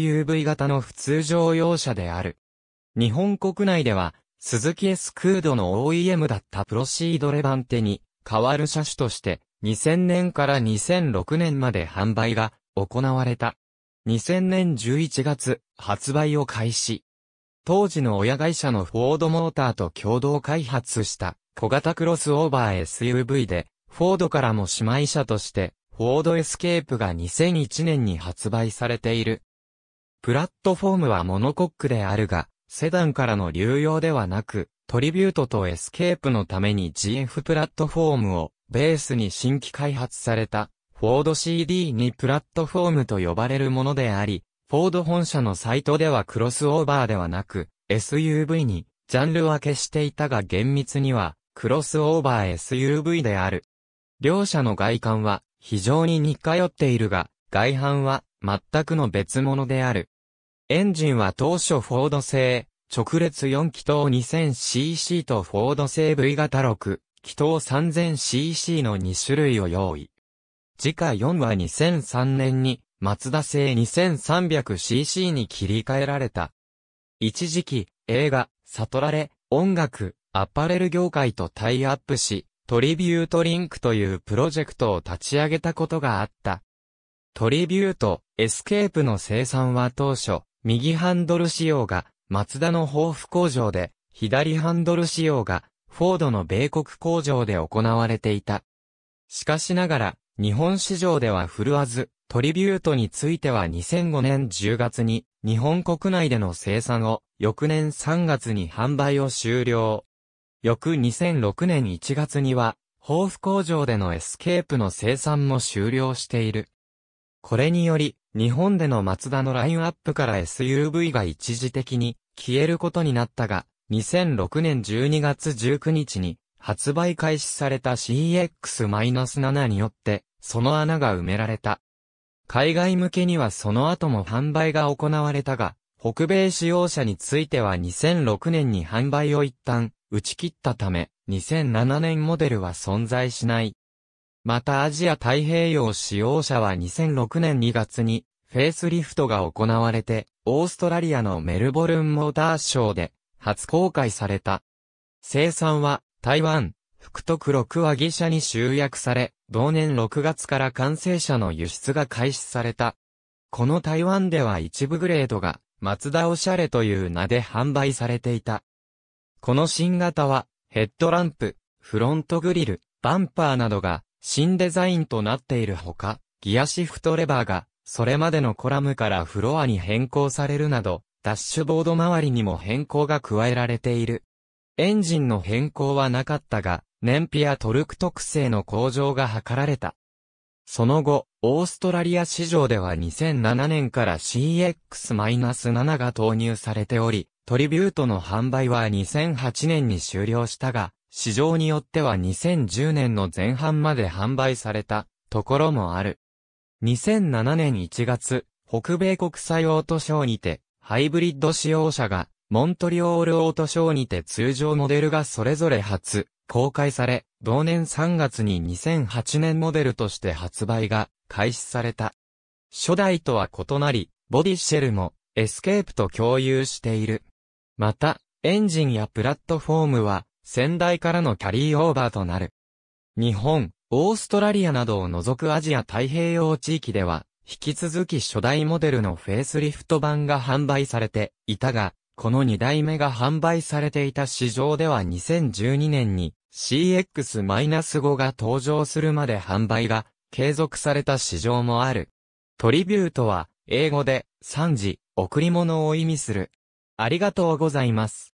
SUV 型の普通乗用車である。日本国内では、鈴木エスクードの OEM だったプロシードレバンテに代わる車種として、2000年から2006年まで販売が行われた。2000年11月、発売を開始。当時の親会社のフォードモーターと共同開発した小型クロスオーバー SUV で、フォードからも姉妹車として、フォードエスケープが2001年に発売されているプラットフォームはモノコックであるが、セダンからの流用ではなく、トリビュートとエスケープのために GF プラットフォームをベースに新規開発された、フォード CD2 プラットフォームと呼ばれるものであり、フォード本社のサイトではクロスオーバーではなく、SUV にジャンル分けしていたが厳密には、クロスオーバー SUV である。両社の外観は非常に似通っているが、外観は全くの別物である。エンジンは当初フォード製、直列4気筒 2000cc とフォード製 V 型6、気筒 3000cc の2種類を用意。次回4は2003年に、マツダ製 2300cc に切り替えられた。一時期、映画、悟られ、音楽、アパレル業界とタイアップし、トリビュートリンクというプロジェクトを立ち上げたことがあった。トリビュート、エスケープの生産は当初、右ハンドル仕様がマツダの豊富工場で、左ハンドル仕様がフォードの米国工場で行われていた。しかしながら、日本市場では振るわず、トリビュートについては2005年10月に日本国内での生産を翌年3月に販売を終了。翌2006年1月には、豊富工場でのエスケープの生産も終了している。これにより、日本でのマツダのラインアップから SUV が一時的に消えることになったが、2006年12月19日に発売開始された CX-7 によって、その穴が埋められた。海外向けにはその後も販売が行われたが、北米使用者については2006年に販売を一旦打ち切ったため、2007年モデルは存在しない。またアジア太平洋使用者は2006年2月にフェイスリフトが行われて、オーストラリアのメルボルンモーターショーで初公開された。生産は台湾、福徳六和義社に集約され、同年6月から完成車の輸出が開始された。この台湾では一部グレードが、マツダオシャレという名で販売されていた。この新型は、ヘッドランプ、フロントグリル、バンパーなどが、新デザインとなっているほか、ギアシフトレバーが、それまでのコラムからフロアに変更されるなど、ダッシュボード周りにも変更が加えられている。エンジンの変更はなかったが、燃費やトルク特性の向上が図られた。その後、オーストラリア市場では2007年から CX-7 が投入されており、トリビュートの販売は2008年に終了したが、市場によっては2010年の前半まで販売されたところもある。2007年1月、北米国際オートショーにて、ハイブリッド使用車が、モントリオールオートショーにて通常モデルがそれぞれ初、公開され、同年3月に2008年モデルとして発売が開始された。初代とは異なり、ボディシェルもエスケープと共有している。また、エンジンやプラットフォームは先代からのキャリーオーバーとなる。日本、オーストラリアなどを除くアジア太平洋地域では、引き続き初代モデルのフェイスリフト版が販売されていたが、この2代目が販売されていた市場では2012年に CX-5 が登場するまで販売が継続された市場もある。トリビュートは英語で3時贈り物を意味する。ありがとうございます。